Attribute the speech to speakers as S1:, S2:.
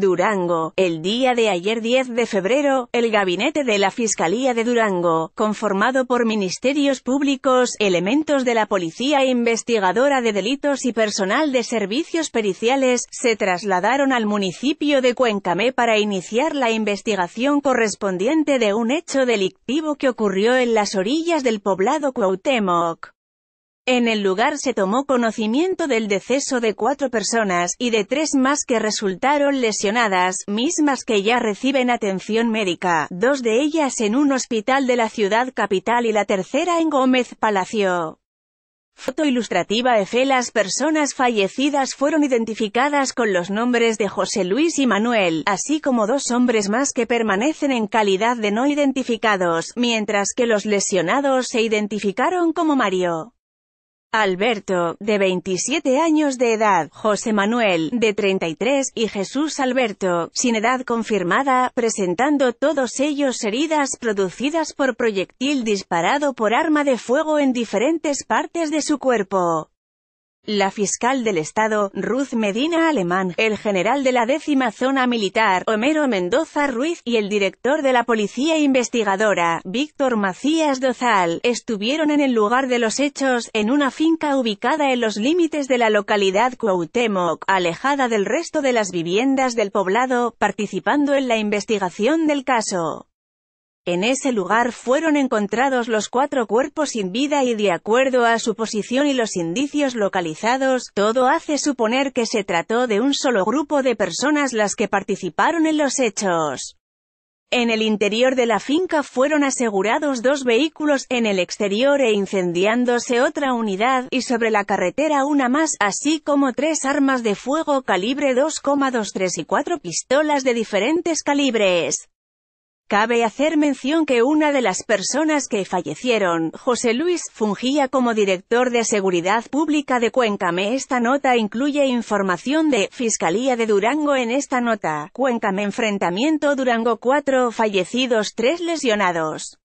S1: Durango. El día de ayer 10 de febrero, el gabinete de la Fiscalía de Durango, conformado por ministerios públicos, elementos de la Policía e Investigadora de Delitos y personal de servicios periciales, se trasladaron al municipio de Cuencamé para iniciar la investigación correspondiente de un hecho delictivo que ocurrió en las orillas del poblado Cuauhtémoc. En el lugar se tomó conocimiento del deceso de cuatro personas, y de tres más que resultaron lesionadas, mismas que ya reciben atención médica, dos de ellas en un hospital de la ciudad capital y la tercera en Gómez Palacio. Foto ilustrativa Efe Las personas fallecidas fueron identificadas con los nombres de José Luis y Manuel, así como dos hombres más que permanecen en calidad de no identificados, mientras que los lesionados se identificaron como Mario. Alberto, de 27 años de edad, José Manuel, de 33, y Jesús Alberto, sin edad confirmada, presentando todos ellos heridas producidas por proyectil disparado por arma de fuego en diferentes partes de su cuerpo. La fiscal del Estado, Ruth Medina Alemán, el general de la décima zona militar, Homero Mendoza Ruiz, y el director de la Policía Investigadora, Víctor Macías Dozal, estuvieron en el lugar de los hechos, en una finca ubicada en los límites de la localidad Cuauhtémoc, alejada del resto de las viviendas del poblado, participando en la investigación del caso. En ese lugar fueron encontrados los cuatro cuerpos sin vida y de acuerdo a su posición y los indicios localizados, todo hace suponer que se trató de un solo grupo de personas las que participaron en los hechos. En el interior de la finca fueron asegurados dos vehículos, en el exterior e incendiándose otra unidad, y sobre la carretera una más, así como tres armas de fuego calibre 2,23 y cuatro pistolas de diferentes calibres. Cabe hacer mención que una de las personas que fallecieron, José Luis, fungía como director de Seguridad Pública de Cuencame. Esta nota incluye información de Fiscalía de Durango en esta nota. Cuéncame enfrentamiento Durango 4 fallecidos 3 lesionados.